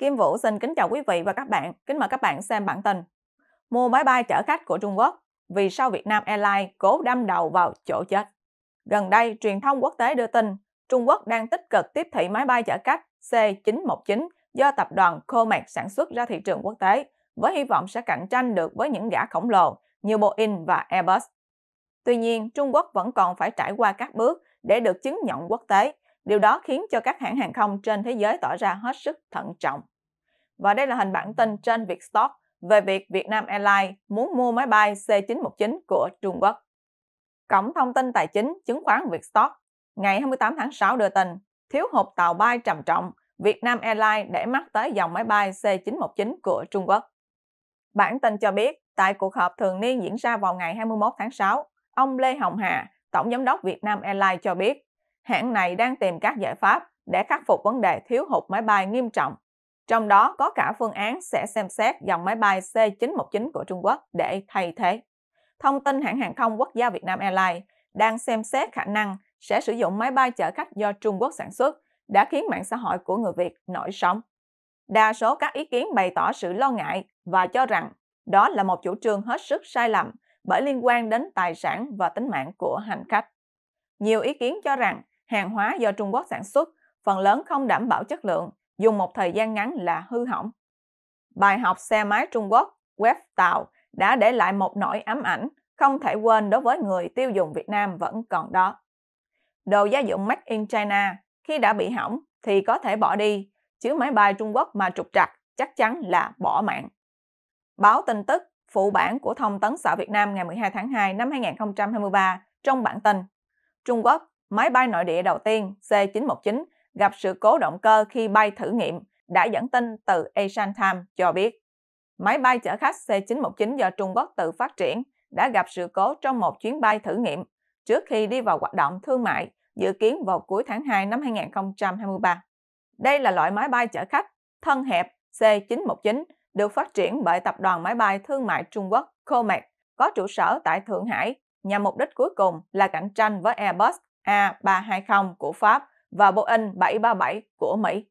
Kim Vũ xin kính chào quý vị và các bạn. Kính mời các bạn xem bản tin. Mua máy bay chở khách của Trung Quốc vì sao Việt Nam Airlines cố đâm đầu vào chỗ chết. Gần đây, truyền thông quốc tế đưa tin Trung Quốc đang tích cực tiếp thị máy bay chở khách C919 do tập đoàn Comac sản xuất ra thị trường quốc tế với hy vọng sẽ cạnh tranh được với những gã khổng lồ như Boeing và Airbus. Tuy nhiên, Trung Quốc vẫn còn phải trải qua các bước để được chứng nhận quốc tế. Điều đó khiến cho các hãng hàng không trên thế giới tỏ ra hết sức thận trọng. Và đây là hình bản tin trên Vietstock về việc Vietnam Airlines muốn mua máy bay C919 của Trung Quốc. Cổng thông tin tài chính chứng khoán Vietstock ngày 28 tháng 6 đưa tin thiếu hụt tàu bay trầm trọng Vietnam Airlines để mắt tới dòng máy bay C919 của Trung Quốc. Bản tin cho biết, tại cuộc họp thường niên diễn ra vào ngày 21 tháng 6, ông Lê Hồng Hà, Tổng Giám đốc Vietnam Airlines cho biết, hãng này đang tìm các giải pháp để khắc phục vấn đề thiếu hụt máy bay nghiêm trọng trong đó có cả phương án sẽ xem xét dòng máy bay C919 của Trung Quốc để thay thế. Thông tin hãng hàng không quốc gia Việt Nam Airlines đang xem xét khả năng sẽ sử dụng máy bay chở khách do Trung Quốc sản xuất đã khiến mạng xã hội của người Việt nổi sóng. Đa số các ý kiến bày tỏ sự lo ngại và cho rằng đó là một chủ trương hết sức sai lầm bởi liên quan đến tài sản và tính mạng của hành khách. Nhiều ý kiến cho rằng hàng hóa do Trung Quốc sản xuất phần lớn không đảm bảo chất lượng dùng một thời gian ngắn là hư hỏng. Bài học xe máy Trung Quốc, web Tàu đã để lại một nỗi ám ảnh không thể quên đối với người tiêu dùng Việt Nam vẫn còn đó. Đồ gia dụng Made in China khi đã bị hỏng thì có thể bỏ đi, chứ máy bay Trung Quốc mà trục trặc chắc chắn là bỏ mạng. Báo tin tức phụ bản của Thông tấn xã Việt Nam ngày 12 tháng 2 năm 2023 trong bản tin Trung Quốc, máy bay nội địa đầu tiên C-919 gặp sự cố động cơ khi bay thử nghiệm đã dẫn tin từ Asian Times cho biết. Máy bay chở khách C919 do Trung Quốc tự phát triển đã gặp sự cố trong một chuyến bay thử nghiệm trước khi đi vào hoạt động thương mại dự kiến vào cuối tháng 2 năm 2023. Đây là loại máy bay chở khách thân hẹp C919 được phát triển bởi tập đoàn máy bay thương mại Trung Quốc Comac có trụ sở tại Thượng Hải nhằm mục đích cuối cùng là cạnh tranh với Airbus A320 của Pháp và Boeing 737 của Mỹ.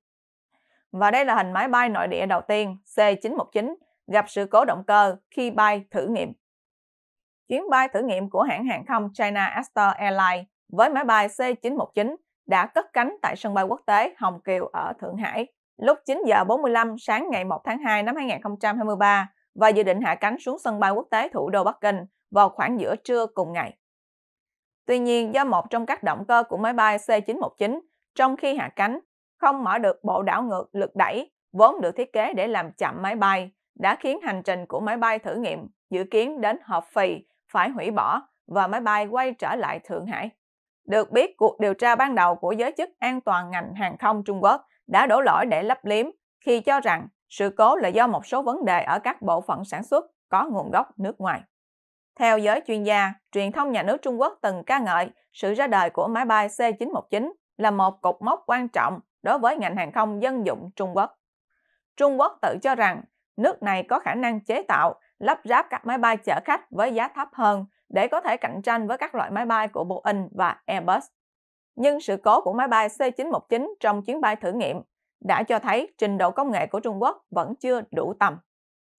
Và đây là hình máy bay nội địa đầu tiên C-919 gặp sự cố động cơ khi bay thử nghiệm. Chuyến bay thử nghiệm của hãng hàng không China Astor Airlines với máy bay C-919 đã cất cánh tại sân bay quốc tế Hồng Kiều ở Thượng Hải lúc 9 giờ 45 sáng ngày 1 tháng 2 năm 2023 và dự định hạ cánh xuống sân bay quốc tế thủ đô Bắc Kinh vào khoảng giữa trưa cùng ngày. Tuy nhiên, do một trong các động cơ của máy bay C-919 trong khi hạ cánh không mở được bộ đảo ngược lực đẩy vốn được thiết kế để làm chậm máy bay đã khiến hành trình của máy bay thử nghiệm dự kiến đến hợp phì phải hủy bỏ và máy bay quay trở lại Thượng Hải. Được biết, cuộc điều tra ban đầu của giới chức an toàn ngành hàng không Trung Quốc đã đổ lỗi để lấp liếm khi cho rằng sự cố là do một số vấn đề ở các bộ phận sản xuất có nguồn gốc nước ngoài. Theo giới chuyên gia, truyền thông nhà nước Trung Quốc từng ca ngợi sự ra đời của máy bay C-919 là một cột mốc quan trọng đối với ngành hàng không dân dụng Trung Quốc. Trung Quốc tự cho rằng nước này có khả năng chế tạo, lắp ráp các máy bay chở khách với giá thấp hơn để có thể cạnh tranh với các loại máy bay của Boeing và Airbus. Nhưng sự cố của máy bay C-919 trong chuyến bay thử nghiệm đã cho thấy trình độ công nghệ của Trung Quốc vẫn chưa đủ tầm.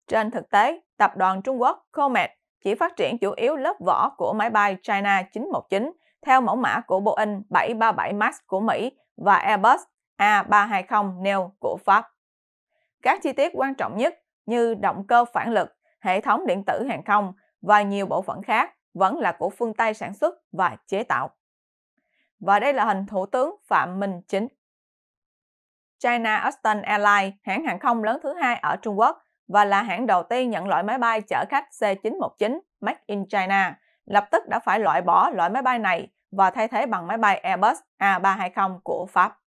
Trên thực tế, tập đoàn Trung Quốc Comet chỉ phát triển chủ yếu lớp vỏ của máy bay China 919 theo mẫu mã của Boeing 737 MAX của Mỹ và Airbus A320 neo của Pháp. Các chi tiết quan trọng nhất như động cơ phản lực, hệ thống điện tử hàng không và nhiều bộ phận khác vẫn là của phương Tây sản xuất và chế tạo. Và đây là hình Thủ tướng Phạm Minh Chính. China Eastern Airlines, hãng hàng không lớn thứ hai ở Trung Quốc, và là hãng đầu tiên nhận loại máy bay chở khách C919 Make in China, lập tức đã phải loại bỏ loại máy bay này và thay thế bằng máy bay Airbus A320 của Pháp.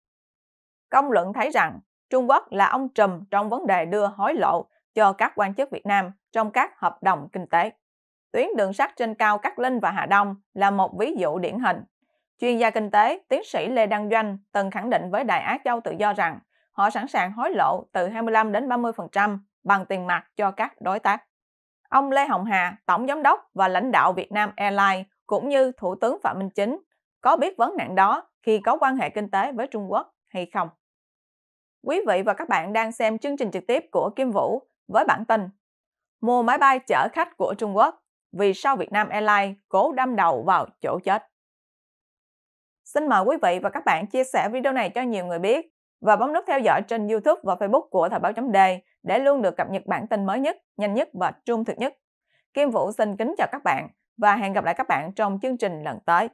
Công luận thấy rằng Trung Quốc là ông trùm trong vấn đề đưa hối lộ cho các quan chức Việt Nam trong các hợp đồng kinh tế. Tuyến đường sắt trên cao Cát Linh và Hà Đông là một ví dụ điển hình. Chuyên gia kinh tế, tiến sĩ Lê Đăng Doanh từng khẳng định với Đài Á Châu Tự Do rằng họ sẵn sàng hối lộ từ 25 đến 30% bằng tiền mặt cho các đối tác. Ông Lê Hồng Hà, Tổng Giám đốc và lãnh đạo Việt Nam Airlines cũng như Thủ tướng Phạm Minh Chính có biết vấn nạn đó khi có quan hệ kinh tế với Trung Quốc hay không? Quý vị và các bạn đang xem chương trình trực tiếp của Kim Vũ với bản tin Mua máy bay chở khách của Trung Quốc vì sao Việt Nam Airlines cố đâm đầu vào chỗ chết. Xin mời quý vị và các bạn chia sẻ video này cho nhiều người biết và bấm nút theo dõi trên YouTube và Facebook của Thời báo chấm đề để luôn được cập nhật bản tin mới nhất, nhanh nhất và trung thực nhất. Kim Vũ xin kính chào các bạn và hẹn gặp lại các bạn trong chương trình lần tới.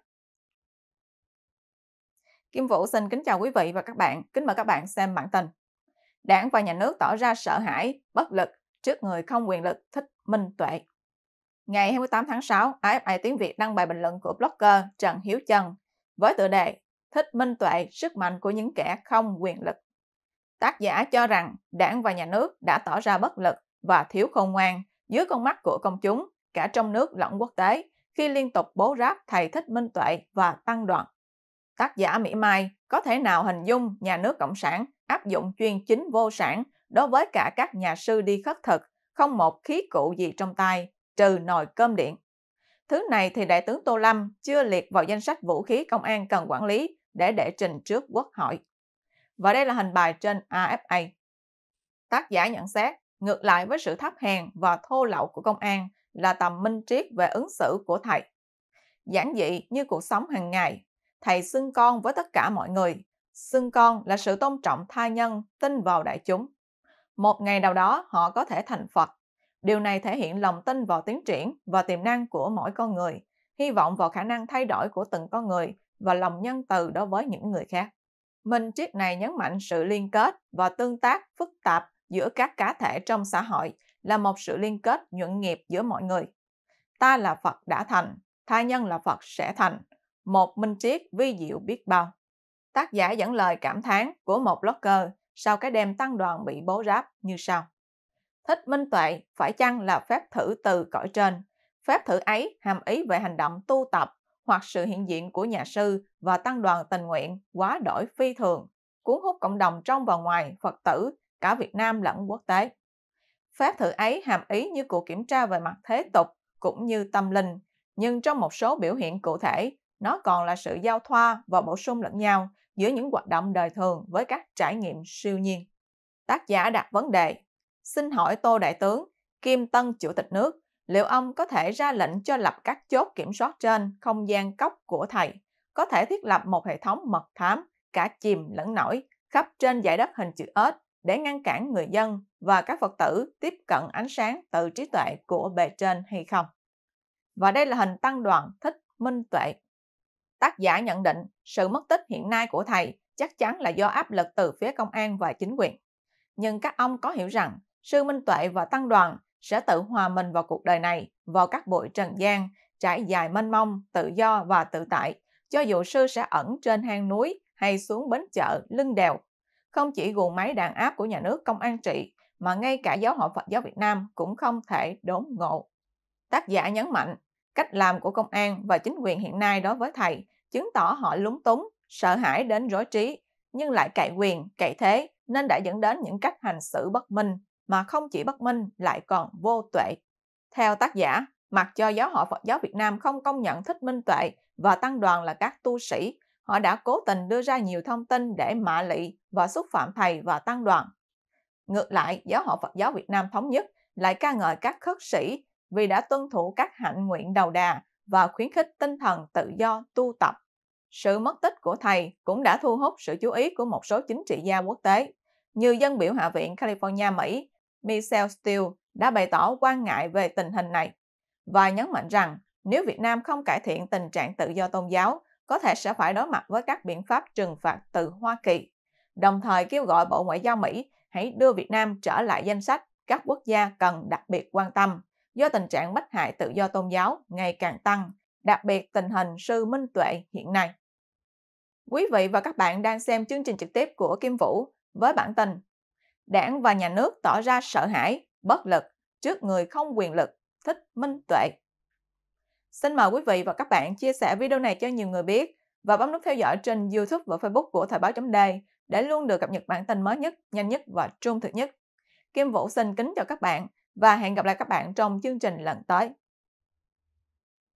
Kim Vũ xin kính chào quý vị và các bạn, kính mời các bạn xem bản tin. Đảng và nhà nước tỏ ra sợ hãi, bất lực trước người không quyền lực thích minh tuệ. Ngày 28 tháng 6, AFI Tiếng Việt đăng bài bình luận của blogger Trần Hiếu Trần với tựa đề thích minh tuệ sức mạnh của những kẻ không quyền lực. Tác giả cho rằng đảng và nhà nước đã tỏ ra bất lực và thiếu khôn ngoan dưới con mắt của công chúng, cả trong nước lẫn quốc tế, khi liên tục bố ráp thầy thích minh tuệ và tăng đoạn. Tác giả Mỹ Mai có thể nào hình dung nhà nước Cộng sản áp dụng chuyên chính vô sản đối với cả các nhà sư đi khất thực, không một khí cụ gì trong tay, trừ nồi cơm điện. Thứ này thì Đại tướng Tô Lâm chưa liệt vào danh sách vũ khí công an cần quản lý để đệ trình trước Quốc hội. Và đây là hình bài trên AFA. Tác giả nhận xét, ngược lại với sự thấp hèn và thô lậu của công an là tầm minh triết về ứng xử của thầy. Giản dị như cuộc sống hàng ngày, thầy xưng con với tất cả mọi người. Xưng con là sự tôn trọng tha nhân, tin vào đại chúng. Một ngày nào đó họ có thể thành Phật. Điều này thể hiện lòng tin vào tiến triển và tiềm năng của mỗi con người, hy vọng vào khả năng thay đổi của từng con người và lòng nhân từ đối với những người khác. Minh triết này nhấn mạnh sự liên kết và tương tác phức tạp giữa các cá thể trong xã hội là một sự liên kết nhuận nghiệp giữa mọi người. Ta là Phật đã thành, tha nhân là Phật sẽ thành. Một minh triết vi diệu biết bao. Tác giả dẫn lời cảm thán của một blogger sau cái đêm tăng đoàn bị bố ráp như sau. Thích minh tuệ phải chăng là phép thử từ cõi trên? Phép thử ấy hàm ý về hành động tu tập hoặc sự hiện diện của nhà sư và tăng đoàn tình nguyện quá đổi phi thường, cuốn hút cộng đồng trong và ngoài Phật tử, cả Việt Nam lẫn quốc tế. Phép thử ấy hàm ý như cuộc kiểm tra về mặt thế tục cũng như tâm linh, nhưng trong một số biểu hiện cụ thể, nó còn là sự giao thoa và bổ sung lẫn nhau giữa những hoạt động đời thường với các trải nghiệm siêu nhiên. Tác giả đặt vấn đề, xin hỏi Tô Đại tướng, Kim Tân Chủ tịch nước, Liệu ông có thể ra lệnh cho lập các chốt kiểm soát trên không gian cốc của thầy, có thể thiết lập một hệ thống mật thám cả chìm lẫn nổi khắp trên giải đất hình chữ S để ngăn cản người dân và các Phật tử tiếp cận ánh sáng từ trí tuệ của bề trên hay không? Và đây là hình tăng đoàn thích minh tuệ. Tác giả nhận định sự mất tích hiện nay của thầy chắc chắn là do áp lực từ phía công an và chính quyền. Nhưng các ông có hiểu rằng sư Minh Tuệ và Tăng Đoàn sẽ tự hòa mình vào cuộc đời này, vào các bụi trần gian, trải dài mênh mông, tự do và tự tại, cho dù sư sẽ ẩn trên hang núi hay xuống bến chợ, lưng đèo. Không chỉ guồng máy đàn áp của nhà nước công an trị, mà ngay cả giáo hội Phật giáo Việt Nam cũng không thể đốn ngộ. Tác giả nhấn mạnh, cách làm của công an và chính quyền hiện nay đối với thầy chứng tỏ họ lúng túng, sợ hãi đến rối trí, nhưng lại cậy quyền, cậy thế nên đã dẫn đến những cách hành xử bất minh, mà không chỉ bất minh lại còn vô tuệ. Theo tác giả, mặc cho giáo hội Phật giáo Việt Nam không công nhận thích minh tuệ và tăng đoàn là các tu sĩ, họ đã cố tình đưa ra nhiều thông tin để mạ lị và xúc phạm thầy và tăng đoàn. Ngược lại, giáo hội Phật giáo Việt Nam thống nhất lại ca ngợi các khất sĩ vì đã tuân thủ các hạnh nguyện đầu đà và khuyến khích tinh thần tự do tu tập. Sự mất tích của thầy cũng đã thu hút sự chú ý của một số chính trị gia quốc tế, như dân biểu Hạ viện California Mỹ Michel Steele đã bày tỏ quan ngại về tình hình này và nhấn mạnh rằng nếu Việt Nam không cải thiện tình trạng tự do tôn giáo, có thể sẽ phải đối mặt với các biện pháp trừng phạt từ Hoa Kỳ, đồng thời kêu gọi Bộ Ngoại giao Mỹ hãy đưa Việt Nam trở lại danh sách các quốc gia cần đặc biệt quan tâm do tình trạng bất hại tự do tôn giáo ngày càng tăng, đặc biệt tình hình sư minh tuệ hiện nay. Quý vị và các bạn đang xem chương trình trực tiếp của Kim Vũ với bản tin đảng và nhà nước tỏ ra sợ hãi, bất lực trước người không quyền lực, thích minh tuệ. Xin mời quý vị và các bạn chia sẻ video này cho nhiều người biết và bấm nút theo dõi trên YouTube và Facebook của Thời báo chấm đề để luôn được cập nhật bản tin mới nhất, nhanh nhất và trung thực nhất. Kim Vũ xin kính chào các bạn và hẹn gặp lại các bạn trong chương trình lần tới.